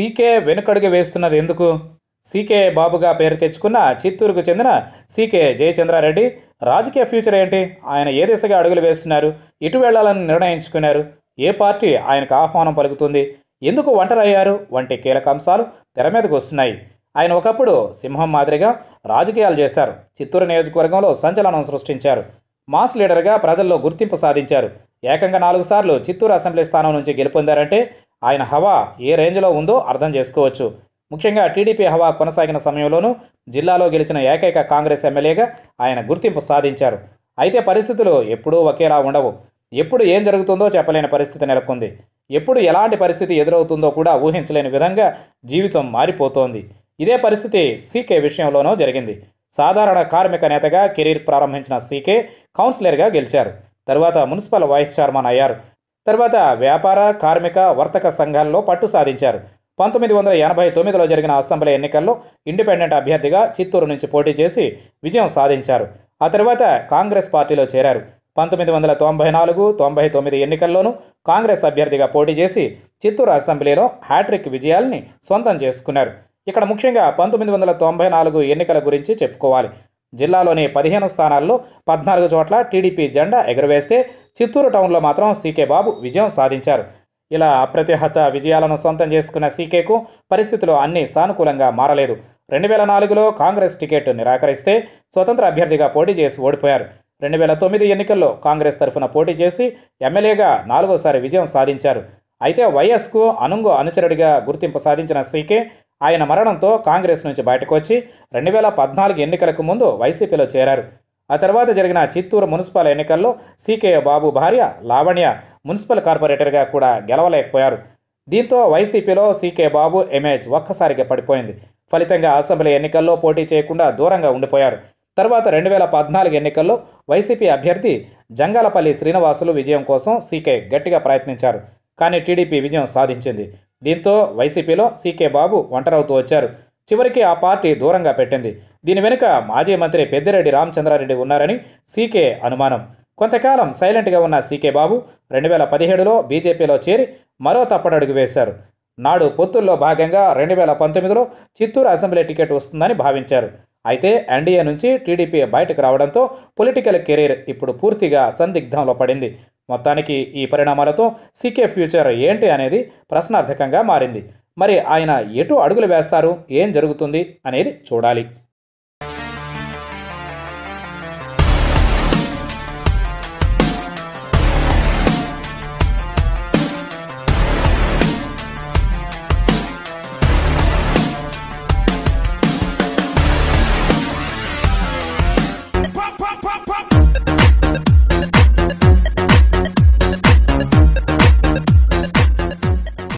CK వెనుకడుగు వేస్తున్నది ఎందుకు CK బాబుగా పేరు తెచ్చుకున్న చిత్తూరుకు చెందిన సీకే జయచంద్రారెడ్డి రాజకీయ ఫ్యూచర్ ఏంటి ఆయన ఏ దిశగా అడుగులు వేస్తున్నారు ఇటు వెళ్లాలని నిర్ణయించుకున్నారు ఏ పార్టీ ఆయనకు ఆహ్వానం పలుకుతుంది ఎందుకు ఒంటరయ్యారు వంటి కీలక అంశాలు తెర మీదకు వస్తున్నాయి ఆయన ఒకప్పుడు సింహం మాదిరిగా రాజకీయాలు చేశారు చిత్తూరు నియోజకవర్గంలో సంచలనం సృష్టించారు మాస్ లీడర్గా ప్రజల్లో గుర్తింపు సాధించారు ఏకంగా నాలుగు సార్లు చిత్తూరు అసెంబ్లీ స్థానం నుంచి గెలుపొందారంటే ఆయన హవా ఏ రేంజ్లో ఉందో అర్థం చేసుకోవచ్చు ముఖ్యంగా టీడీపీ హవా కొనసాగిన సమయంలోనూ జిల్లాలో గెలిచిన ఏకైక కాంగ్రెస్ ఎమ్మెల్యేగా ఆయన గుర్తింపు సాధించారు అయితే పరిస్థితులు ఎప్పుడూ ఒకేలా ఉండవు ఎప్పుడు ఏం జరుగుతుందో చెప్పలేని పరిస్థితి నెలకొంది ఎప్పుడు ఎలాంటి పరిస్థితి ఎదురవుతుందో కూడా ఊహించలేని విధంగా జీవితం మారిపోతోంది ఇదే పరిస్థితి సీకే విషయంలోనూ జరిగింది సాధారణ కార్మిక నేతగా కెరీర్ ప్రారంభించిన సీకే కౌన్సిలర్గా గెలిచారు తర్వాత మున్సిపల్ వైస్ చైర్మన్ అయ్యారు తర్వాత వ్యాపార కార్మిక వర్తక సంఘాల్లో పట్టు సాధించారు పంతొమ్మిది వందల ఎనభై తొమ్మిదిలో జరిగిన అసెంబ్లీ ఎన్నికల్లో ఇండిపెండెంట్ అభ్యర్థిగా చిత్తూరు నుంచి పోటీ చేసి విజయం సాధించారు ఆ తర్వాత కాంగ్రెస్ పార్టీలో చేరారు పంతొమ్మిది వందల తొంభై నాలుగు తొంభై తొమ్మిది ఎన్నికల్లోనూ కాంగ్రెస్ అభ్యర్థిగా పోటీ చేసి చిత్తూరు అసెంబ్లీలో హ్యాట్రిక్ విజయాల్ని సొంతం చేసుకున్నారు ఇక్కడ ముఖ్యంగా పంతొమ్మిది వందల తొంభై నాలుగు ఎన్నికల గురించి చెప్పుకోవాలి జిల్లాలోని పదిహేను స్థానాల్లో పద్నాలుగు చోట్ల టీడీపీ జెండా ఎగురవేస్తే చిత్తూరు టౌన్లో మాత్రం సీకే బాబు విజయం సాధించారు ఇలా అప్రతిహత విజయాలను సొంతం చేసుకున్న సీకేకు పరిస్థితులు అన్ని సానుకూలంగా మారలేదు రెండు వేల నాలుగులో కాంగ్రెస్ టికెట్ నిరాకరిస్తే స్వతంత్ర అభ్యర్థిగా పోటీ చేసి ఓడిపోయారు రెండు వేల తొమ్మిది ఎన్నికల్లో కాంగ్రెస్ తరఫున పోటీ చేసి ఎమ్మెల్యేగా నాలుగోసారి విజయం సాధించారు అయితే వైఎస్కు అనుంగు అనుచరుడిగా గుర్తింపు సాధించిన సీకే ఆయన మరణంతో కాంగ్రెస్ నుంచి బయటకు వచ్చి రెండు వేల పద్నాలుగు ఎన్నికలకు ముందు వైసీపీలో చేరారు ఆ తర్వాత జరిగిన చిత్తూరు మున్సిపల్ ఎన్నికల్లో సీకే బాబు భార్య లావణ్య మున్సిపల్ కార్పొరేటర్గా కూడా గెలవలేకపోయారు దీంతో వైసీపీలో సీకే బాబు ఇమేజ్ ఒక్కసారిగా పడిపోయింది ఫలితంగా అసెంబ్లీ ఎన్నికల్లో పోటీ చేయకుండా దూరంగా ఉండిపోయారు తర్వాత రెండు వేల పద్నాలుగు ఎన్నికల్లో వైసీపీ అభ్యర్థి జంగాలపల్లి శ్రీనివాసులు విజయం కోసం సీకే గట్టిగా ప్రయత్నించారు కానీ టీడీపీ విజయం సాధించింది దీంతో వైసీపీలో సీకే బాబు ఒంటరవుతూ వచ్చారు చివరికి ఆ పార్టీ దూరంగా పెట్టింది దీని వెనుక మాజీ మంత్రి పెద్దిరెడ్డి రామచంద్రారెడ్డి ఉన్నారని సీకే అనుమానం కొంతకాలం సైలెంట్గా ఉన్న సీకే బాబు రెండు వేల పదిహేడులో బీజేపీలో చేరి మరో తప్పడడుగు వేశారు నాడు పొత్తుల్లో భాగంగా రెండు వేల పంతొమ్మిదిలో చిత్తూరు అసెంబ్లీ టికెట్ వస్తుందని భావించారు అయితే ఎన్డీఏ నుంచి టీడీపీ బయటకు రావడంతో పొలిటికల్ కెరీర్ ఇప్పుడు పూర్తిగా సందిగ్ధంలో పడింది మొత్తానికి ఈ పరిణామాలతో సీకే ఫ్యూచర్ ఏంటి అనేది ప్రశ్నార్థకంగా మారింది మరి ఆయన ఎటు అడుగులు వేస్తారు ఏం జరుగుతుంది అనేది చూడాలి